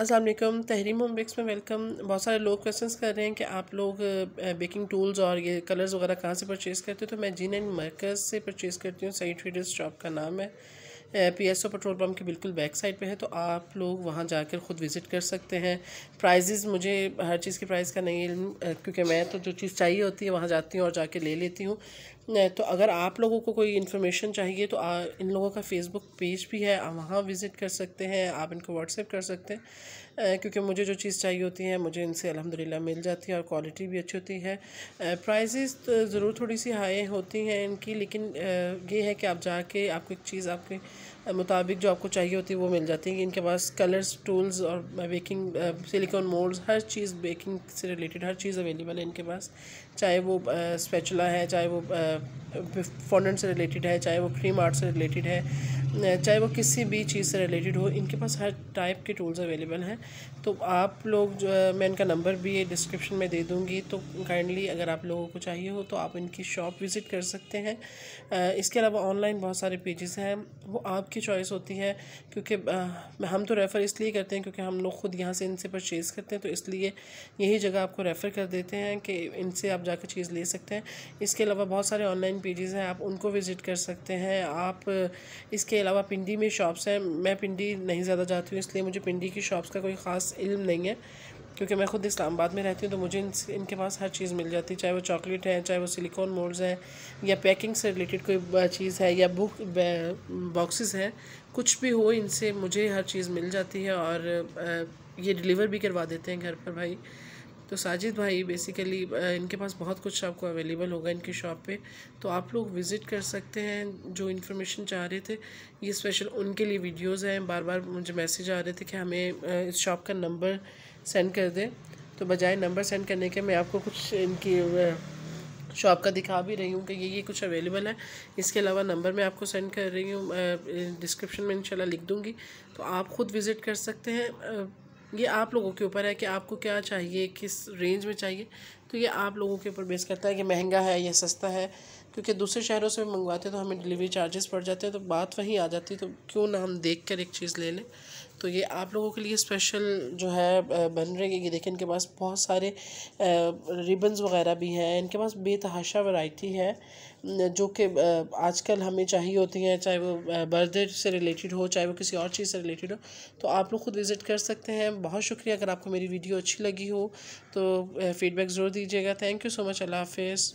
Aslam Tahreem home bakes में welcome बहुत सारे लोग क्वेश्चंस कर रहे हैं कि आप लोग बेकिंग टूल्स और ये कलर्स वगैरह कहाँ से परचेज़ करते हो तो मैं जीन एंड मर्कज़ से परचेज़ करती हूँ सही ट्रेडर्स शॉप का नाम है P S O petrol pump के बिल्कुल बैक साइड पे है तो आप लोग वहाँ जाकर ख़ुद विज़िट कर सकते हैं प्राइजेस मुझे हर चीज़ की प्राइस का नहीं क्योंकि मैं तो जो चीज़ चाहिए होती है वहाँ जाती हूँ और जाके ले लेती हूँ नहीं तो अगर आप लोगों को कोई इन्फॉर्मेशन चाहिए तो आ, इन लोगों का फेसबुक पेज भी है आप वहाँ विज़िट कर सकते हैं आप इनको व्हाट्सएप कर सकते हैं आ, क्योंकि मुझे जो चीज़ चाहिए होती है मुझे इनसे अलहमदिल्ला मिल जाती है और क्वालिटी भी अच्छी होती है प्राइजेस तो ज़रूर थोड़ी सी हाई होती हैं इनकी लेकिन आ, ये है कि आप जाके आपको एक चीज़ आपके मुताबिक जो आपको चाहिए होती है वो मिल जाती है इनके पास कलर्स टूल्स और बेकिंग सिलिकॉन मोल्ड्स हर चीज़ बेकिंग से रिलेटेड हर चीज़ अवेलेबल है इनके पास चाहे वो स्पेचुला uh, है चाहे वो फोन uh, से रिलेटेड है चाहे वो क्रीम आर्ट से रिलेटेड है चाहे वो किसी भी चीज़ से रिलेटेड हो इनके पास हर टाइप के टूल्स अवेलेबल हैं तो आप लोग जो मैं इनका नंबर भी डिस्क्रिप्शन में दे दूँगी तो काइंडली अगर आप लोगों को चाहिए हो तो आप इनकी शॉप विज़िट कर सकते हैं इसके अलावा ऑनलाइन बहुत सारे पेजेस हैं वो आपकी चॉइस होती है क्योंकि हम तो रेफ़र इसलिए करते हैं क्योंकि हम लोग ख़ुद यहाँ से इनसे परचेज़ करते हैं तो इसलिए यही जगह आपको रेफ़र कर देते हैं कि इनसे आप जाकर चीज़ ले सकते हैं इसके अलावा बहुत सारे ऑनलाइन पेजेस हैं आप उनको विज़िट कर सकते हैं आप इसके अलावा पिंडी में शॉप्स हैं मैं पिंडी नहीं ज़्यादा जाती हूँ इसलिए मुझे पिंडी की शॉप्स का कोई ख़ास इल्म नहीं है क्योंकि मैं खुद इस्लामाबाद में रहती हूँ तो मुझे इन, इनके पास हर चीज़ मिल जाती है चाहे वो चॉकलेट है चाहे वो सिलिकॉन मोल्ड्स हैं या पैकिंग से रिलेटेड कोई चीज़ है या बुक बॉक्सेस हैं कुछ भी हो इनसे मुझे हर चीज़ मिल जाती है और ये डिलीवर भी करवा देते हैं घर पर भाई तो साजिद भाई बेसिकली इनके पास बहुत कुछ आपको अवेलेबल होगा इनकी शॉप पे तो आप लोग विज़िट कर सकते हैं जो इन्फॉर्मेशन चाह रहे थे ये स्पेशल उनके लिए वीडियोस हैं बार बार मुझे मैसेज आ रहे थे कि हमें इस शॉप का नंबर सेंड कर दें तो बजाय नंबर सेंड करने के मैं आपको कुछ इनकी शॉप का दिखा भी रही हूँ कि ये ये कुछ अवेलेबल है इसके अलावा नंबर मैं आपको सेंड कर रही हूँ डिस्क्रिप्शन में इंशाल्लाह लिख दूँगी तो आप ख़ुद विज़िट कर सकते हैं ये आप लोगों के ऊपर है कि आपको क्या चाहिए किस रेंज में चाहिए तो ये आप लोगों के ऊपर बेस करता है कि महंगा है या सस्ता है क्योंकि दूसरे शहरों से भी मंगवाते तो हमें डिलीवरी चार्जेस पड़ जाते हैं तो बात वहीं आ जाती है तो क्यों ना हम देख कर एक चीज़ ले लें तो ये आप लोगों के लिए स्पेशल जो है बन रही है ये देखिए इनके पास बहुत सारे रिबन्स वगैरह भी हैं इनके पास बेतहाशा वैरायटी है जो कि आजकल हमें चाहिए होती हैं चाहे वो बर्थडे से रिलेटेड हो चाहे वो किसी और चीज़ से रिलेटेड हो तो आप लोग खुद विज़िट कर सकते हैं बहुत शुक्रिया अगर आपको मेरी वीडियो अच्छी लगी हो तो फीडबैक ज़रूर दीजिएगा थैंक यू सो मच अल्लाह हाफिज़